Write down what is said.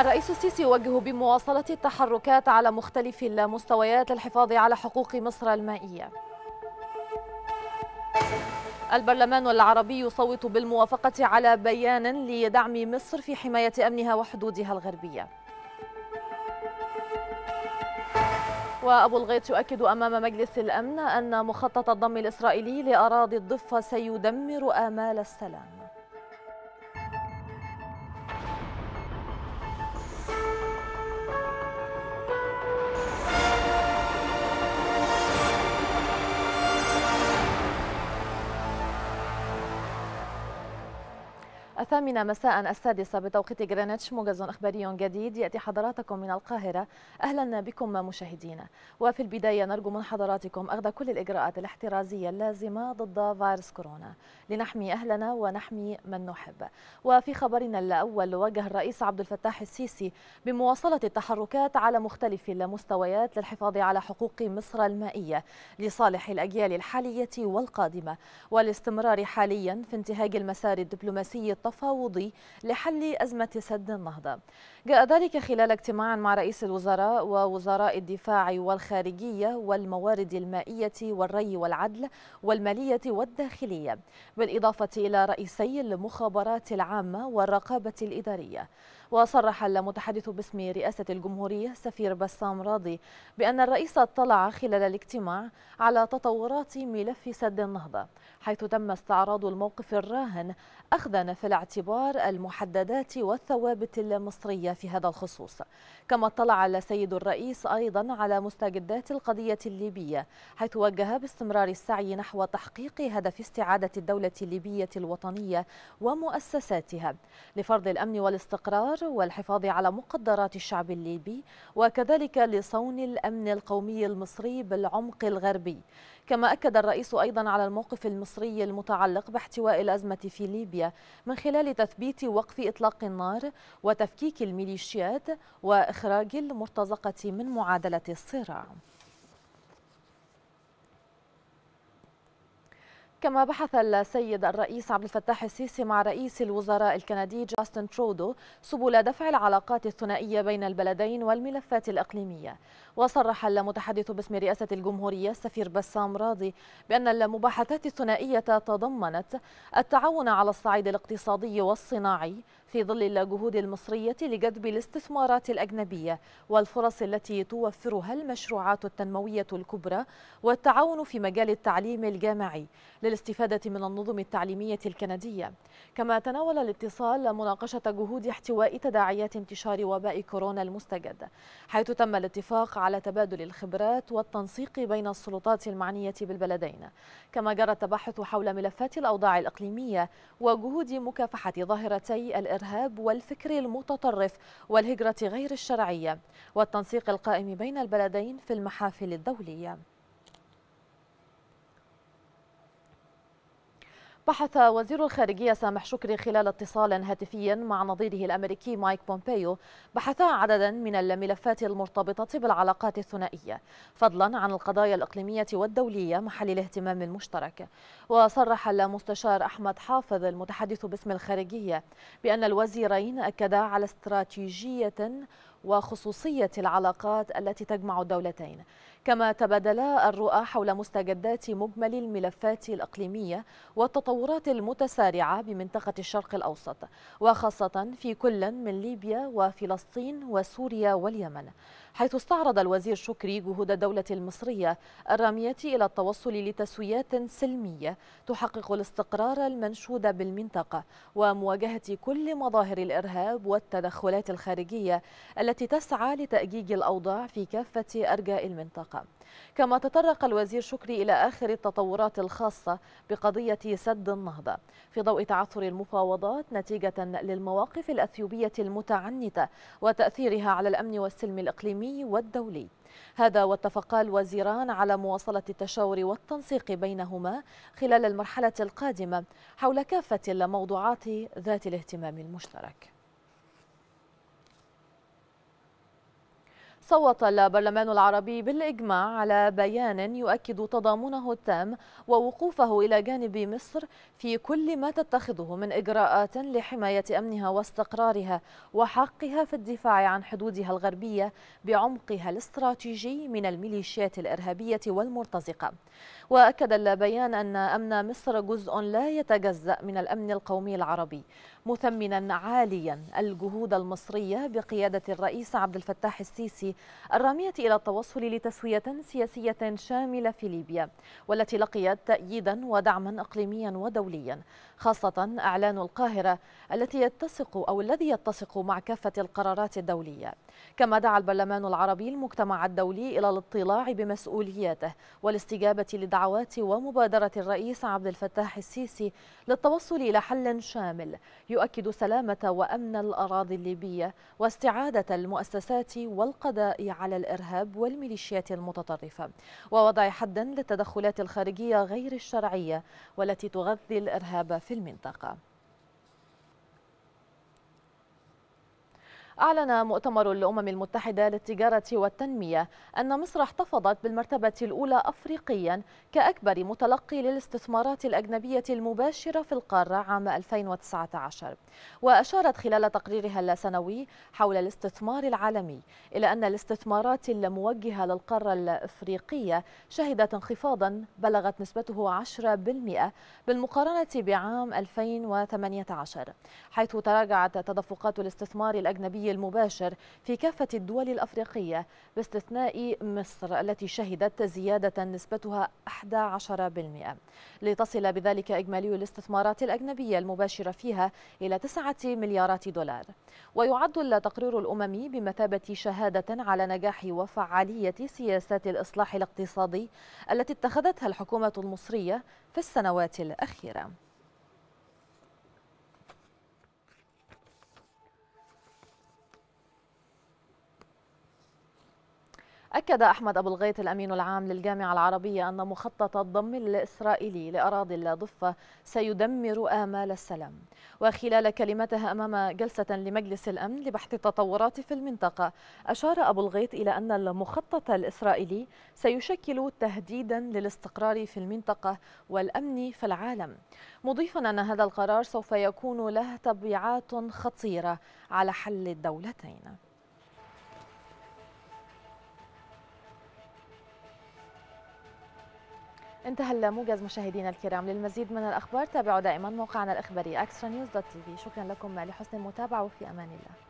الرئيس السيسي يوجه بمواصلة التحركات على مختلف المستويات للحفاظ على حقوق مصر المائية البرلمان العربي يصوت بالموافقة على بيان لدعم مصر في حماية أمنها وحدودها الغربية وأبو الغيط يؤكد أمام مجلس الأمن أن مخطط الضم الإسرائيلي لأراضي الضفة سيدمر آمال السلام الثامنة مساء السادسة بتوقيت غرينتش موجز إخباري جديد يأتي حضراتكم من القاهرة أهلا بكم مشاهدينا وفي البداية نرجو من حضراتكم أخذ كل الإجراءات الاحترازية اللازمة ضد فيروس كورونا لنحمي أهلنا ونحمي من نحب وفي خبرنا الأول وجه الرئيس عبد الفتاح السيسي بمواصلة التحركات على مختلف المستويات للحفاظ على حقوق مصر المائية لصالح الأجيال الحالية والقادمة والاستمرار حاليا في انتهاج المسار الدبلوماسي الطفل التفاوضي لحل أزمة سد النهضة جاء ذلك خلال اجتماع مع رئيس الوزراء ووزراء الدفاع والخارجية والموارد المائية والري والعدل والمالية والداخلية بالإضافة إلى رئيسي المخابرات العامة والرقابة الإدارية وصرح المتحدث باسم رئاسة الجمهورية سفير بسام راضي بأن الرئيس اطلع خلال الاجتماع على تطورات ملف سد النهضة حيث تم استعراض الموقف الراهن أخذا في الاعتبار المحددات والثوابت المصرية في هذا الخصوص كما اطلع السيد الرئيس أيضا على مستجدات القضية الليبية حيث وجه باستمرار السعي نحو تحقيق هدف استعادة الدولة الليبية الوطنية ومؤسساتها لفرض الأمن والاستقرار والحفاظ على مقدرات الشعب الليبي وكذلك لصون الأمن القومي المصري بالعمق الغربي كما أكد الرئيس أيضا على الموقف المصري المتعلق باحتواء الأزمة في ليبيا من خلال تثبيت وقف إطلاق النار وتفكيك الميليشيات وإخراج المرتزقة من معادلة الصراع كما بحث السيد الرئيس عبد الفتاح السيسي مع رئيس الوزراء الكندي جاستن ترودو سبل دفع العلاقات الثنائية بين البلدين والملفات الإقليمية وصرح المتحدث باسم رئاسة الجمهورية السفير بسام راضي بأن المباحثات الثنائية تضمنت التعاون على الصعيد الاقتصادي والصناعي في ظل الجهود المصرية لجذب الاستثمارات الأجنبية والفرص التي توفرها المشروعات التنموية الكبرى والتعاون في مجال التعليم الجامعي للاستفادة من النظم التعليمية الكندية كما تناول الاتصال مناقشة جهود احتواء تداعيات انتشار وباء كورونا المستجد حيث تم الاتفاق على تبادل الخبرات والتنسيق بين السلطات المعنية بالبلدين كما جرى التباحث حول ملفات الأوضاع الإقليمية وجهود مكافحة ظاهرتي الإرهاب والفكر المتطرف والهجرة غير الشرعية والتنسيق القائم بين البلدين في المحافل الدولية بحث وزير الخارجية سامح شكري خلال اتصال هاتفي مع نظيره الأمريكي مايك بومبيو بحثا عددا من الملفات المرتبطة بالعلاقات الثنائية فضلا عن القضايا الإقليمية والدولية محل الاهتمام المشترك وصرح المستشار أحمد حافظ المتحدث باسم الخارجية بأن الوزيرين أكدا على استراتيجية وخصوصية العلاقات التي تجمع الدولتين كما تبادلا الرؤى حول مستجدات مجمل الملفات الإقليمية والتطورات المتسارعة بمنطقة الشرق الأوسط وخاصة في كل من ليبيا وفلسطين وسوريا واليمن حيث استعرض الوزير شكري جهود الدولة المصرية الرامية إلى التوصل لتسويات سلمية تحقق الاستقرار المنشود بالمنطقة ومواجهة كل مظاهر الإرهاب والتدخلات الخارجية التي التي تسعى لتأجيج الأوضاع في كافة أرجاء المنطقة كما تطرق الوزير شكري إلى آخر التطورات الخاصة بقضية سد النهضة في ضوء تعثر المفاوضات نتيجة للمواقف الأثيوبية المتعنتة وتأثيرها على الأمن والسلم الإقليمي والدولي هذا واتفقا الوزيران على مواصلة التشاور والتنسيق بينهما خلال المرحلة القادمة حول كافة الموضوعات ذات الاهتمام المشترك صوت البرلمان العربي بالإجماع على بيان يؤكد تضامنه التام ووقوفه إلى جانب مصر في كل ما تتخذه من إجراءات لحماية أمنها واستقرارها وحقها في الدفاع عن حدودها الغربية بعمقها الاستراتيجي من الميليشيات الإرهابية والمرتزقة وأكد البيان أن أمن مصر جزء لا يتجزأ من الأمن القومي العربي مثمنا عاليا الجهود المصرية بقيادة الرئيس عبد الفتاح السيسي الرامية إلى التوصل لتسوية سياسية شاملة في ليبيا والتي لقيت تأييدا ودعما إقليميا ودوليا خاصة أعلان القاهرة التي يتسق أو الذي يتسق مع كافة القرارات الدولية كما دعا البرلمان العربي المجتمع الدولي إلى الاطلاع بمسؤولياته والاستجابة لدعوات ومبادرة الرئيس عبد الفتاح السيسي للتوصل إلى حل شامل يؤكد سلامة وأمن الأراضي الليبية واستعادة المؤسسات والقضاء على الإرهاب والميليشيات المتطرفة ووضع حدا للتدخلات الخارجية غير الشرعية والتي تغذي الإرهاب في المنطقة أعلن مؤتمر الأمم المتحدة للتجارة والتنمية أن مصر احتفظت بالمرتبة الأولى أفريقيا كأكبر متلقي للاستثمارات الأجنبية المباشرة في القارة عام 2019 وأشارت خلال تقريرها السنوي حول الاستثمار العالمي إلى أن الاستثمارات الموجهة للقارة الأفريقية شهدت انخفاضا بلغت نسبته 10% بالمقارنة بعام 2018 حيث تراجعت تدفقات الاستثمار الأجنبي الاقتصادي المباشر في كافة الدول الأفريقية باستثناء مصر التي شهدت زيادة نسبتها 11% لتصل بذلك إجمالي الاستثمارات الأجنبية المباشرة فيها إلى 9 مليارات دولار ويعد التقرير الأممي بمثابة شهادة على نجاح وفعالية سياسات الإصلاح الاقتصادي التي اتخذتها الحكومة المصرية في السنوات الأخيرة أكد أحمد أبو الغيط الأمين العام للجامعة العربية أن مخطط الضم الإسرائيلي لأراضي الضفة سيدمر آمال السلام وخلال كلمتها أمام جلسة لمجلس الأمن لبحث التطورات في المنطقة أشار أبو الغيط إلى أن المخطط الإسرائيلي سيشكل تهديدا للاستقرار في المنطقة والأمن في العالم مضيفا أن هذا القرار سوف يكون له تبعات خطيرة على حل الدولتين انتهى الموجز مشاهدينا الكرام للمزيد من الأخبار تابعوا دائما موقعنا الإخباري أكسترا نيوز دوت تي في شكرا لكم لحسن المتابعة وفي أمان الله